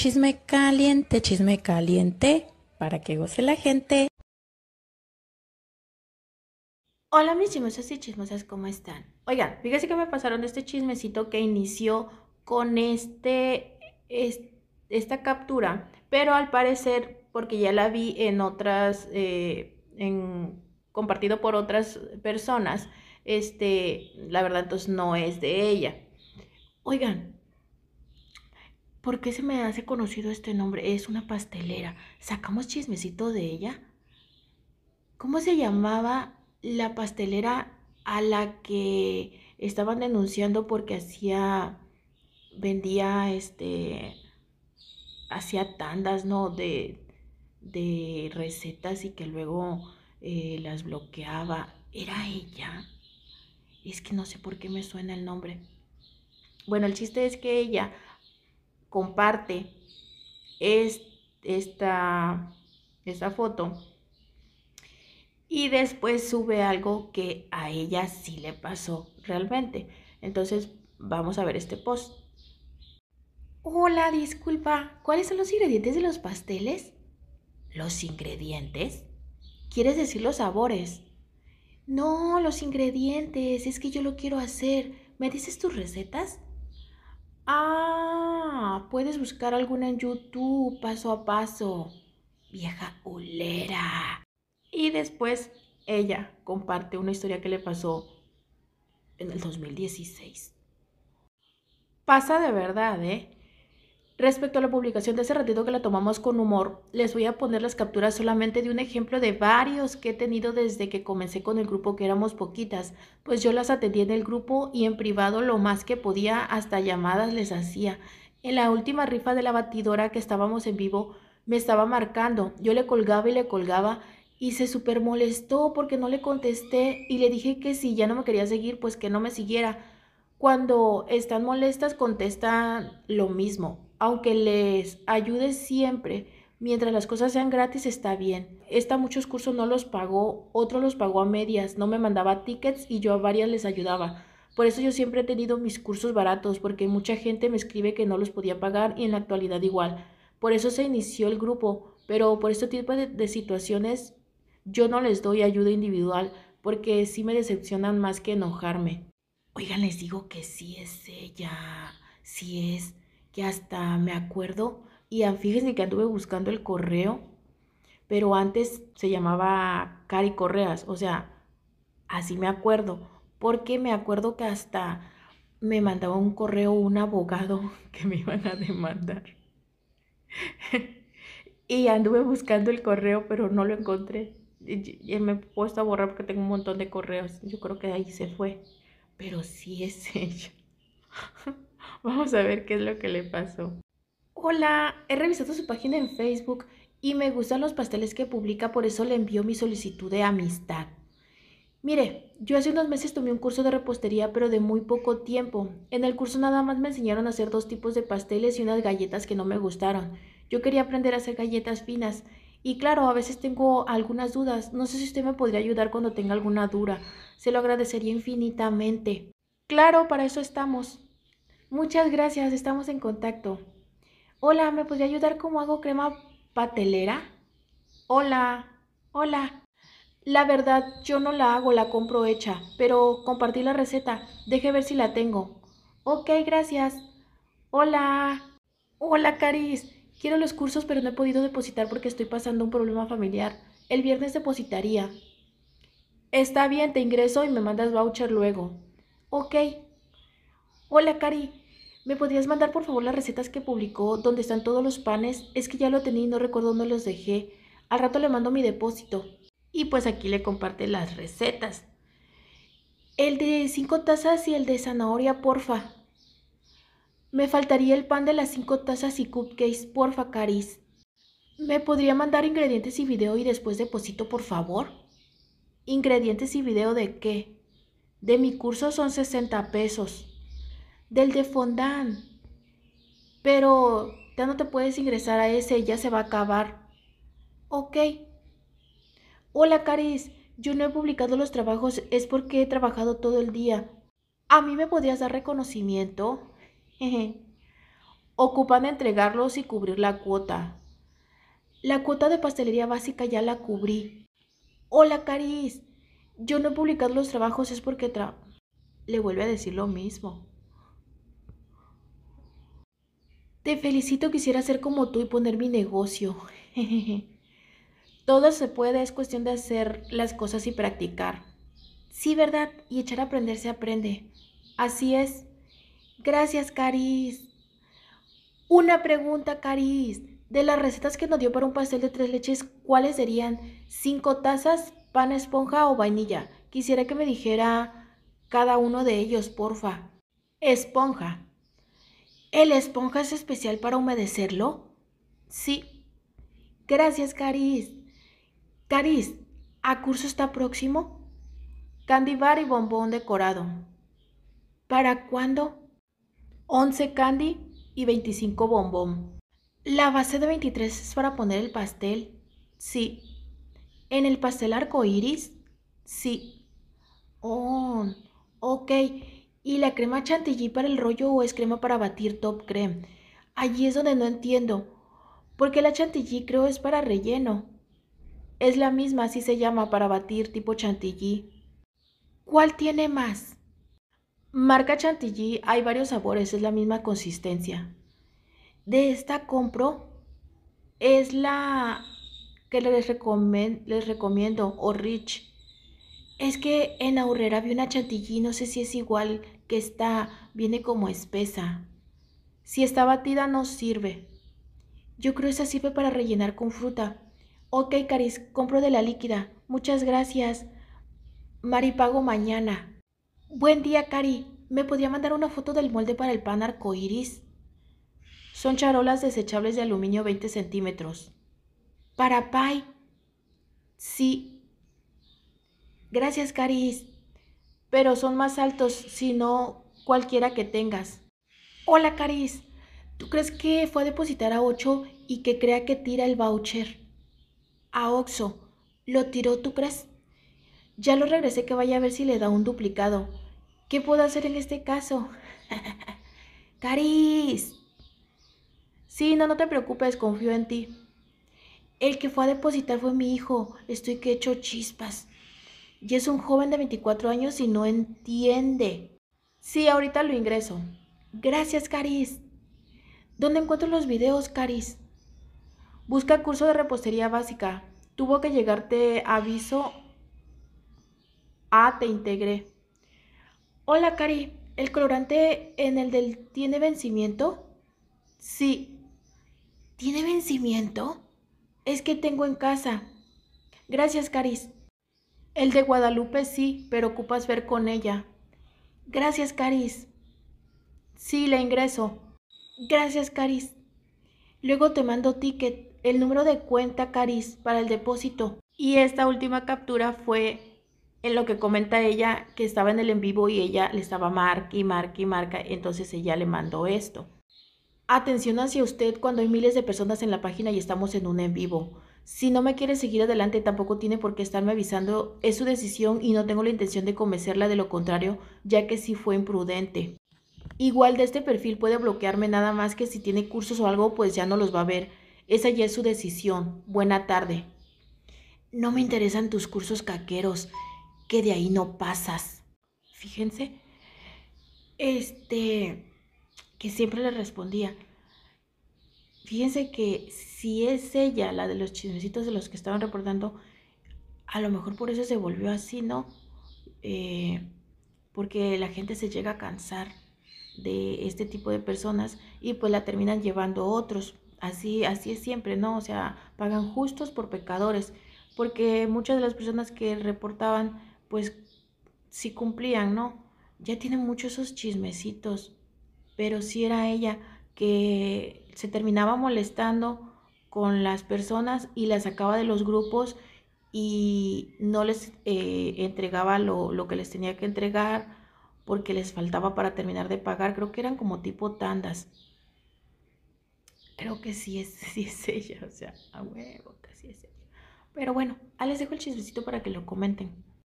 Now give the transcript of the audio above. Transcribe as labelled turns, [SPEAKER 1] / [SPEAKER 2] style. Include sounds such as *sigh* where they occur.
[SPEAKER 1] Chisme caliente, chisme caliente, para que goce la gente. Hola mis chismosas y chismosas, ¿cómo están? Oigan, fíjense que me pasaron este chismecito que inició con este, esta captura, pero al parecer, porque ya la vi en otras, eh, en, compartido por otras personas, este, la verdad entonces no es de ella. Oigan, ¿Por qué se me hace conocido este nombre? Es una pastelera. ¿Sacamos chismecito de ella? ¿Cómo se llamaba la pastelera a la que estaban denunciando porque hacía, vendía, este, hacía tandas, ¿no? De, de recetas y que luego eh, las bloqueaba. ¿Era ella? Es que no sé por qué me suena el nombre. Bueno, el chiste es que ella comparte esta, esta foto y después sube algo que a ella sí le pasó realmente. Entonces vamos a ver este post. Hola, disculpa, ¿cuáles son los ingredientes de los pasteles? ¿Los ingredientes? ¿Quieres decir los sabores? No, los ingredientes, es que yo lo quiero hacer. ¿Me dices tus recetas? Ah, puedes buscar alguna en YouTube paso a paso. Vieja olera. Y después ella comparte una historia que le pasó en el 2016. Pasa de verdad, ¿eh? Respecto a la publicación de ese ratito que la tomamos con humor, les voy a poner las capturas solamente de un ejemplo de varios que he tenido desde que comencé con el grupo que éramos poquitas, pues yo las atendía en el grupo y en privado lo más que podía, hasta llamadas les hacía. En la última rifa de la batidora que estábamos en vivo, me estaba marcando. Yo le colgaba y le colgaba y se super molestó porque no le contesté y le dije que si ya no me quería seguir, pues que no me siguiera. Cuando están molestas contestan lo mismo. Aunque les ayude siempre, mientras las cosas sean gratis está bien. Esta muchos cursos no los pagó, otro los pagó a medias, no me mandaba tickets y yo a varias les ayudaba. Por eso yo siempre he tenido mis cursos baratos, porque mucha gente me escribe que no los podía pagar y en la actualidad igual. Por eso se inició el grupo, pero por este tipo de, situaciones yo no les doy ayuda individual, porque sí me decepcionan más que enojarme. Oigan, les digo que sí es ella, sí es, que hasta me acuerdo. Y fíjense que anduve buscando el correo, pero antes se llamaba Cari Correas, o sea, así me acuerdo porque me acuerdo que hasta me mandaba un correo un abogado *laughs* que me iban a demandar. *laughs* y anduve buscando el correo, pero no lo encontré. Y, me he puesto a borrar porque tengo un montón de correos. Yo creo que ahí se fue. Pero sí es *laughs* ella. Vamos a ver qué es lo que le pasó. Hola, he revisado su página en Facebook y me gustan los pasteles que publica, por eso le envío mi solicitud de amistad. Mire, yo hace unos meses tomé un curso de repostería, pero de muy poco tiempo. En el curso nada más me enseñaron a hacer dos tipos de pasteles y unas galletas que no me gustaron. Yo quería aprender a hacer galletas finas. Y claro, a veces tengo algunas dudas. No sé si usted me podría ayudar cuando tenga alguna dura. Se lo agradecería infinitamente. Claro, para eso estamos. Muchas gracias, estamos en contacto. Hola, ¿me podría ayudar cómo hago crema patelera? Hola, hola. La verdad, yo no la hago, la compro hecha, pero compartí la receta. Deje ver si la tengo. Ok, gracias. Hola. Hola, Caris. Quiero los cursos, pero no he podido depositar porque estoy pasando un problema familiar. El viernes depositaría. Está bien, te ingreso y me mandas voucher luego. Ok. Hola, Cari. ¿Me podrías mandar por favor las recetas que publicó, donde están todos los panes? Es que ya lo tenía y no recuerdo dónde los dejé. Al rato le mando mi depósito. Y pues aquí le comparte las recetas. El de 5 tazas y el de zanahoria, porfa. Me faltaría el pan de las cinco tazas y cupcakes, porfa, Caris. ¿Me podría mandar ingredientes y video y después deposito, por favor? ¿Ingredientes y video de qué? De mi curso son 60 pesos. Del de fondant. Pero ya no te puedes ingresar a ese, ya se va a acabar. Ok. Hola, Caris. Yo no he publicado los trabajos, es porque he trabajado todo el día. ¿A mí me podías dar reconocimiento? Ocupan entregarlos y cubrir la cuota. La cuota de pastelería básica ya la cubrí. Hola, Caris. Yo no he publicado los trabajos, es porque tra le vuelve a decir lo mismo. Te felicito, quisiera ser como tú y poner mi negocio. *laughs* Todo se puede, es cuestión de hacer las cosas y practicar. Sí, ¿verdad? Y echar a aprender se aprende. Así es. Gracias, Caris. Una pregunta, Caris. De las recetas que nos dio para un pastel de tres leches, ¿cuáles serían? ¿Cinco tazas, pan esponja o vainilla? Quisiera que me dijera cada uno de ellos, porfa. Esponja. ¿El esponja es especial para humedecerlo? Sí. Gracias, Caris. Caris, ¿a curso está próximo? Candy bar y bombón decorado. ¿Para cuándo? 11 candy y 25 bombón. La base de 23 es para poner el pastel. Sí. ¿En el pastel arco iris? Sí. Oh, ok. ¿Y la crema chantilly para el rollo o es crema para batir top creme? Allí es donde no entiendo. Porque la chantilly creo es para relleno. Es la misma, así se llama, para batir tipo chantilly. ¿Cuál tiene más? Marca chantilly, hay varios sabores, es la misma consistencia. De esta compro es la que les, les recomiendo, o Rich. Es que en Aurrera vi una chantilly, no sé si es igual que está, viene como espesa. Si está batida no sirve. Yo creo que esa sirve para rellenar con fruta. Ok, Caris, compro de la líquida. Muchas gracias. Mari, pago mañana. Buen día, Cari. ¿Me podía mandar una foto del molde para el pan arcoíris? Son charolas desechables de aluminio 20 centímetros. ¿Para pay? Sí. Gracias, Caris. Pero son más altos, si no, cualquiera que tengas. Hola, Caris. ¿Tú crees que fue a depositar a 8 y que crea que tira el voucher? A Oxo. ¿Lo tiró, tú crees? Ya lo regresé que vaya a ver si le da un duplicado. ¿Qué puedo hacer en este caso? *laughs* ¡Caris! Sí, no, no te preocupes, confío en ti. El que fue a depositar fue mi hijo. Estoy que hecho chispas. Y es un joven de 24 años y no entiende. Sí, ahorita lo ingreso. Gracias, Caris. ¿Dónde encuentro los videos, Caris? Busca curso de repostería básica. Tuvo que llegarte aviso Ah, te integré. Hola, Cari. ¿El colorante en el del tiene vencimiento? Sí. ¿Tiene vencimiento? Es que tengo en casa. Gracias, Caris. El de Guadalupe sí, pero ocupas ver con ella. Gracias, Caris. Sí, la ingreso. Gracias, Caris. Luego te mando ticket el número de cuenta Caris para el depósito. Y esta última captura fue en lo que comenta ella que estaba en el en vivo y ella le estaba marca y marca y marca, entonces ella le mandó esto. Atención hacia usted cuando hay miles de personas en la página y estamos en un en vivo. Si no me quiere seguir adelante tampoco tiene por qué estarme avisando, es su decisión y no tengo la intención de convencerla de lo contrario, ya que sí fue imprudente. Igual de este perfil puede bloquearme nada más que si tiene cursos o algo pues ya no los va a ver esa ya es su decisión. Buena tarde. No me interesan tus cursos caqueros, que de ahí no pasas. Fíjense, este, que siempre le respondía. Fíjense que si es ella la de los chismecitos de los que estaban reportando, a lo mejor por eso se volvió así, ¿no? Eh, porque la gente se llega a cansar de este tipo de personas y pues la terminan llevando otros así, así es siempre, ¿no? O sea, pagan justos por pecadores, porque muchas de las personas que reportaban, pues sí cumplían, ¿no? Ya tienen muchos esos chismecitos, pero sí era ella que se terminaba molestando con las personas y las sacaba de los grupos y no les eh, entregaba lo, lo que les tenía que entregar porque les faltaba para terminar de pagar, creo que eran como tipo tandas creo que sí es, *laughs* sí es ella, o sea, a huevo que sí es ella. Pero bueno, les dejo el chismecito para que lo comenten.